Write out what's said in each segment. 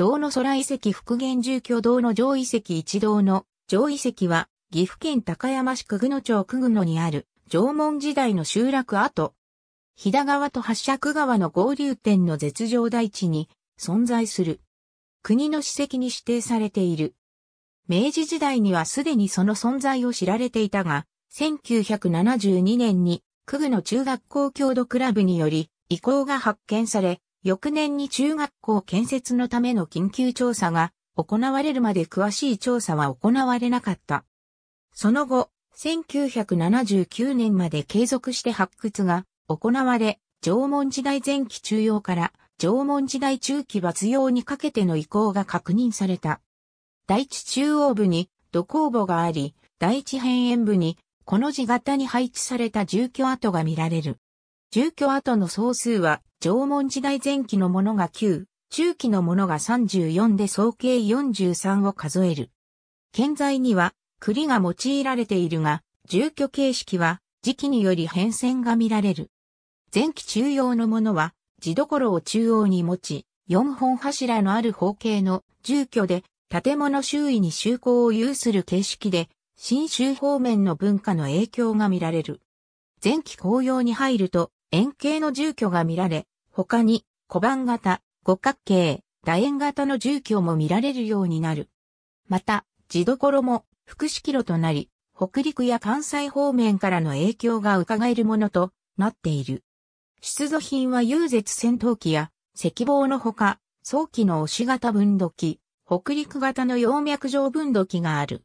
道の空遺跡復元住居道の上遺跡一道の上遺跡は岐阜県高山市久久野町久野にある縄文時代の集落跡。飛騨川と八尺川の合流点の絶上大地に存在する。国の史跡に指定されている。明治時代にはすでにその存在を知られていたが、1972年に、久久の中学校郷土クラブにより、遺構が発見され、翌年に中学校建設のための緊急調査が行われるまで詳しい調査は行われなかった。その後、1979年まで継続して発掘が行われ、縄文時代前期中央から縄文時代中期末用にかけての移行が確認された。第一中央部に土工墓があり、第一辺縁部にこの字型に配置された住居跡が見られる。住居跡の総数は縄文時代前期のものが9、中期のものが34で総計43を数える。建材には栗が用いられているが、住居形式は時期により変遷が見られる。前期中央のものは、地所を中央に持ち、4本柱のある方形の住居で、建物周囲に就航を有する形式で、新州方面の文化の影響が見られる。前期紅葉に入ると、円形の住居が見られ、他に小判型、五角形、楕円型の住居も見られるようになる。また、地どころも福祉キロとなり、北陸や関西方面からの影響が伺えるものとなっている。出土品は融絶戦闘機や石棒のほか、早期の押し型分度器、北陸型の葉脈状分度器がある。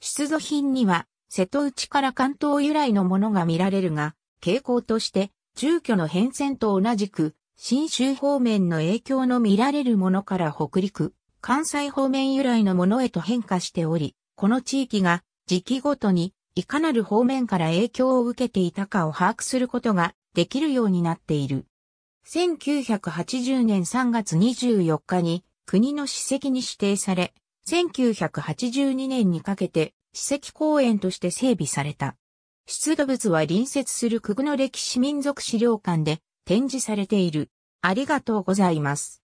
出土品には、瀬戸内から関東由来のものが見られるが、傾向として、住居の変遷と同じく、新州方面の影響の見られるものから北陸、関西方面由来のものへと変化しており、この地域が時期ごとにいかなる方面から影響を受けていたかを把握することができるようになっている。1980年3月24日に国の史跡に指定され、1982年にかけて史跡公園として整備された。出土物は隣接する久久の歴史民俗資料館で展示されている。ありがとうございます。